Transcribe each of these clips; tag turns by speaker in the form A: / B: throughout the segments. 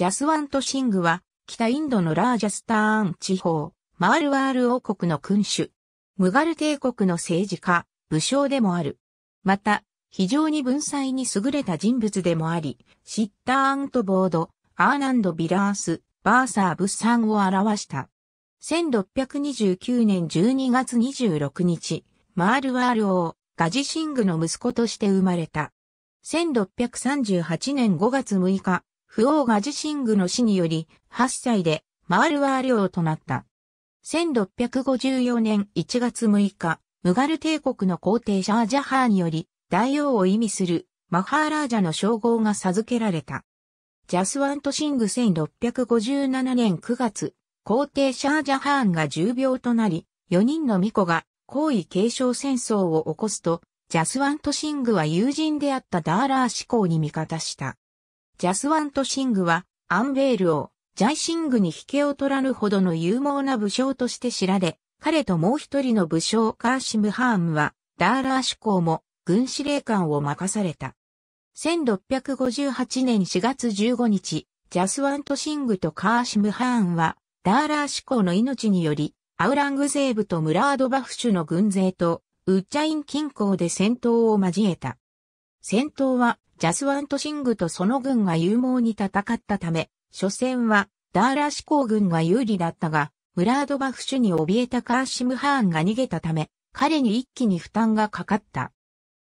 A: ジャスワントシングは、北インドのラージャスターン地方、マールワール王国の君主。ムガル帝国の政治家、武将でもある。また、非常に文才に優れた人物でもあり、シッターントボード、アーナンド・ビラース、バーサー・ブッサンを表した。1629年12月26日、マールワール王、ガジシングの息子として生まれた。1638年5月6日、不王ガジシングの死により、8歳でマールワー領となった。1654年1月6日、ムガル帝国の皇帝シャージャハーにより、大王を意味するマハーラージャの称号が授けられた。ジャスワントシング1657年9月、皇帝シャージャハーンが重病となり、4人の巫女が皇位継承戦争を起こすと、ジャスワントシングは友人であったダーラー志向に味方した。ジャスワント・シングは、アンベールを、ジャイシングに引けを取らぬほどの勇猛な武将として知られ、彼ともう一人の武将カーシム・ハームは、ダーラー主向も軍司令官を任された。1658年4月15日、ジャスワント・シングとカーシム・ハーンは、ダーラー主向の命により、アウラングゼーブとムラードバフシュの軍勢と、ウッチャイン近郊で戦闘を交えた。戦闘はジャスワントシングとその軍が勇猛に戦ったため、初戦はダーラ志向軍が有利だったが、ムラードバフ主に怯えたカーシムハーンが逃げたため、彼に一気に負担がかかった。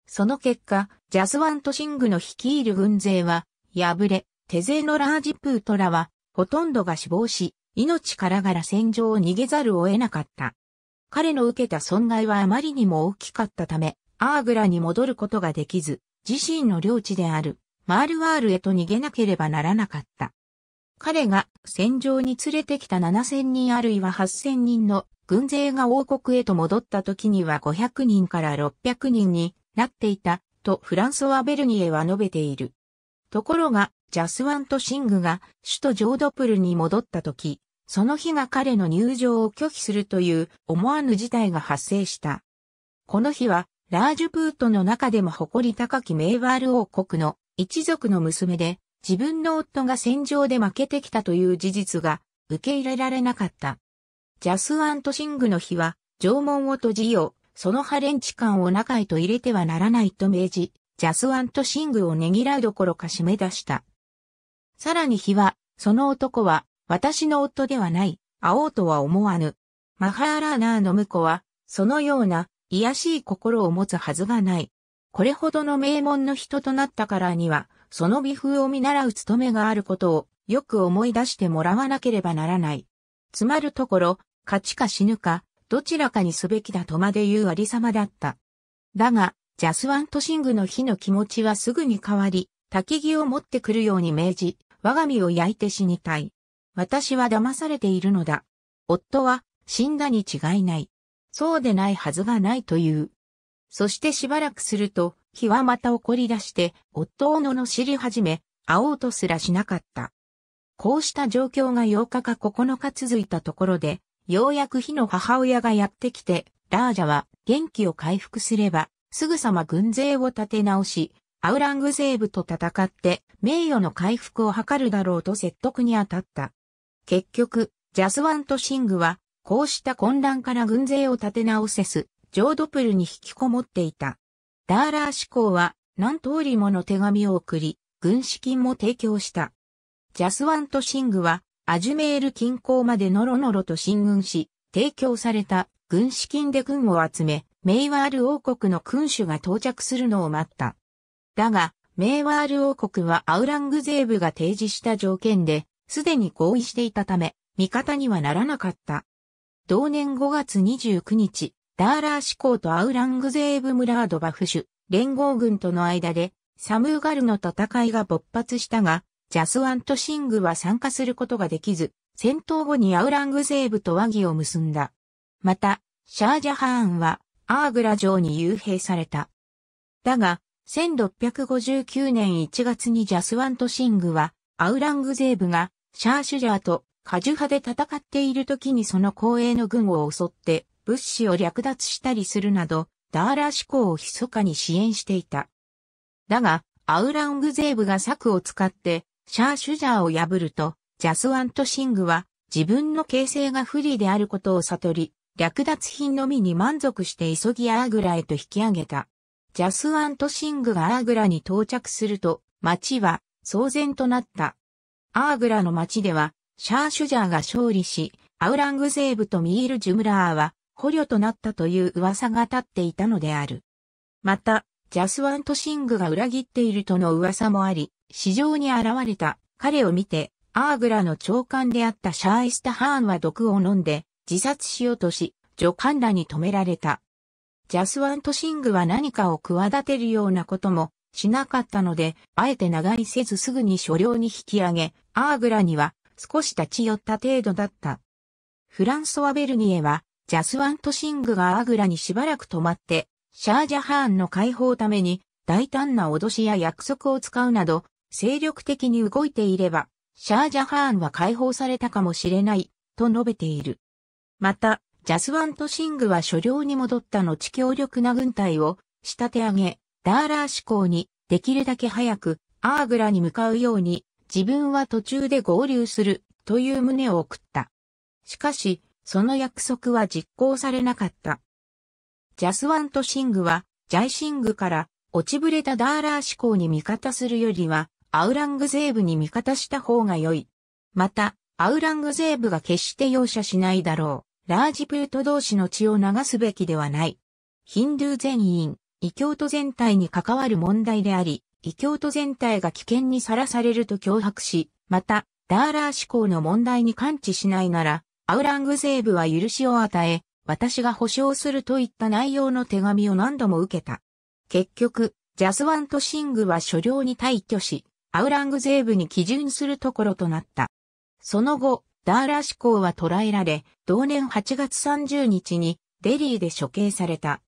A: その結果、ジャスワントシングの率いる軍勢は、敗れ、テゼのラージプートラは、ほとんどが死亡し、命からがら戦場を逃げざるを得なかった。彼の受けた損害はあまりにも大きかったため、アーグラに戻ることができず、自身の領地であるマールワールへと逃げなければならなかった。彼が戦場に連れてきた7000人あるいは8000人の軍勢が王国へと戻った時には500人から600人になっていたとフランソワ・ベルニエは述べている。ところが、ジャスワンとシングが首都ジョードプルに戻った時、その日が彼の入場を拒否するという思わぬ事態が発生した。この日はラージュプートの中でも誇り高きメーワール王国の一族の娘で、自分の夫が戦場で負けてきたという事実が受け入れられなかった。ジャスアントシングの日は、縄文を閉じよう、そのハレンチ感を中へと入れてはならないと命じ、ジャスアントシングをねぎらうどころか締め出した。さらに日は、その男は、私の夫ではない、会おうとは思わぬ。マハーラーナーの婿は、そのような癒しい心を持つはずがない。これほどの名門の人となったからには、その美風を見習う務めがあることをよく思い出してもらわなければならない。つまるところ、勝ちか死ぬか、どちらかにすべきだとまで言うありさまだった。だが、ジャスワントシングの日の気持ちはすぐに変わり、焚木を持ってくるように命じ、我が身を焼いて死にたい。私は騙されているのだ。夫は死んだに違いない。そうでないはずがないという。そしてしばらくすると、火はまた怒り出して、夫を罵り始め、会おうとすらしなかった。こうした状況が8日か9日続いたところで、ようやく火の母親がやってきて、ラージャは元気を回復すれば、すぐさま軍勢を立て直し、アウラングゼーブと戦って名誉の回復を図るだろうと説得に当たった。結局、ジャスワンとシングはこうした混乱から軍勢を立て直せず、ジョードプルに引きこもっていた。ダーラー志向は何通りもの手紙を送り、軍資金も提供した。ジャスワント・シングは、アジュメール近郊までノロノロと進軍し、提供された軍資金で軍を集め、メイワール王国の君主が到着するのを待った。だが、メイワール王国はアウラングゼーブが提示した条件で、すでに合意していたため、味方にはならなかった。同年5月29日、ダーラー志向とアウラングゼーブ・ムラード・バフシュ、連合軍との間で、サムーガルの戦いが勃発したが、ジャスワント・シングは参加することができず、戦闘後にアウラングゼーブと和議を結んだ。また、シャージャハーンは、アーグラ城に幽閉された。だが、1659年1月にジャスワント・シングは、アウラングゼーブが、シャーシュジャーと果樹派で戦っている時にその後衛の軍を襲って物資を略奪したりするなど、ダーラ志向を密かに支援していた。だが、アウラングゼーブが策を使って、シャーシュジャーを破ると、ジャスワントシングは自分の形勢が不利であることを悟り、略奪品のみに満足して急ぎアーグラへと引き上げた。ジャスワントシングがアーグラに到着すると、町は騒然となった。アーグラの町ではシャーシュジャーが勝利し、アウラングゼーブとミール・ジュムラーは捕虜となったという噂が立っていたのである。また、ジャスワント・シングが裏切っているとの噂もあり、市場に現れた彼を見て、アーグラの長官であったシャーイスタ・ハーンは毒を飲んで自殺しようとし、助官らに止められた。ジャスワント・シングは何かを企てるようなこともしなかったので、あえて長居せずすぐに所領に引き上げ、アーグラには少し立ち寄った程度だった。フランソワ・ベルニエは、ジャスワント・シングがアグラにしばらく泊まって、シャージャハーンの解放ために、大胆な脅しや約束を使うなど、精力的に動いていれば、シャージャハーンは解放されたかもしれない、と述べている。また、ジャスワント・シングは所領に戻った後強力な軍隊を仕立て上げ、ダーラー志向にできるだけ早くアーグラに向かうように自分は途中で合流するという旨を送った。しかし、その約束は実行されなかった。ジャスワント・シングは、ジャイシングから落ちぶれたダーラー思考に味方するよりは、アウラングゼーブに味方した方が良い。また、アウラングゼーブが決して容赦しないだろう。ラージプート同士の血を流すべきではない。ヒンドゥー全員、異教徒全体に関わる問題であり、異教徒全体が危険にさらされると脅迫し、また、ダーラー思考の問題に感知しないなら、アウラングゼーブは許しを与え、私が保証するといった内容の手紙を何度も受けた。結局、ジャスワント・シングは所領に退去し、アウラングゼーブに基準するところとなった。その後、ダーラー思考は捕らえられ、同年8月30日にデリーで処刑された。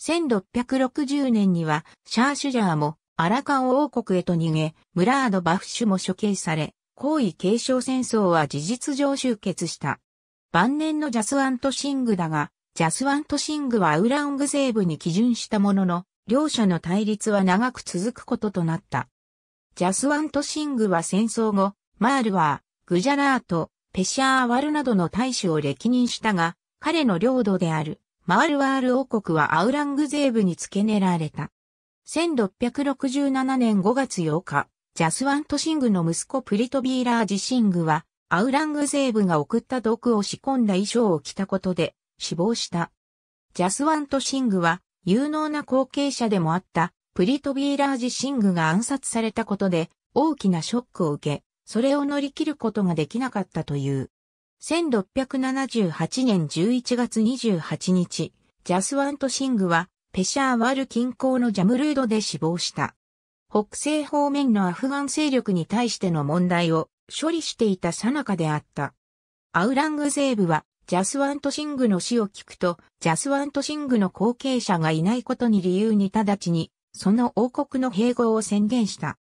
A: 1660年には、シャーシュジャーもアラカン王国へと逃げ、ムラード・バフシュも処刑され、皇位継承戦争は事実上終結した。晩年のジャスワント・シングだが、ジャスワント・シングはアウラングゼーブに基準したものの、両者の対立は長く続くこととなった。ジャスワント・シングは戦争後、マールは、グジャラート、ペシャーワルなどの大使を歴任したが、彼の領土である、マールワール王国はアウラングゼーブに付け狙われた。1667年5月8日、ジャスワントシングの息子プリトビーラージシングは、アウラングゼーブが送った毒を仕込んだ衣装を着たことで死亡した。ジャスワントシングは有能な後継者でもあったプリトビーラージシングが暗殺されたことで大きなショックを受け、それを乗り切ることができなかったという。1678年11月28日、ジャスワントシングはペシャーワール近郊のジャムルードで死亡した。北西方面のアフガン勢力に対しての問題を処理していた最中であった。アウラングゼーブは、ジャスワントシングの死を聞くと、ジャスワントシングの後継者がいないことに理由に直ちに、その王国の併合を宣言した。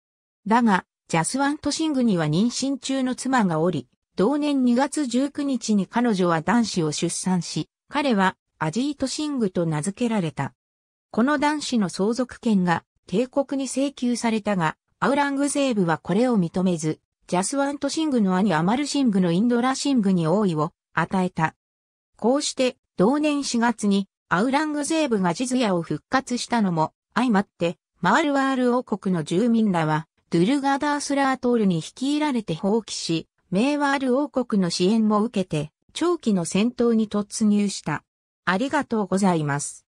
A: だが、ジャスワントシングには妊娠中の妻がおり、同年2月19日に彼女は男子を出産し、彼はアジートシングと名付けられた。この男子の相続権が帝国に請求されたが、アウラングゼーブはこれを認めず、ジャスワント・シングの兄アマルシングのインドラシングに王位を与えた。こうして、同年4月にアウラングゼーブがジズヤを復活したのも相まって、マールワール王国の住民らは、ドゥルガダースラートールに率いられて放棄し、メーワール王国の支援も受けて、長期の戦闘に突入した。ありがとうございます。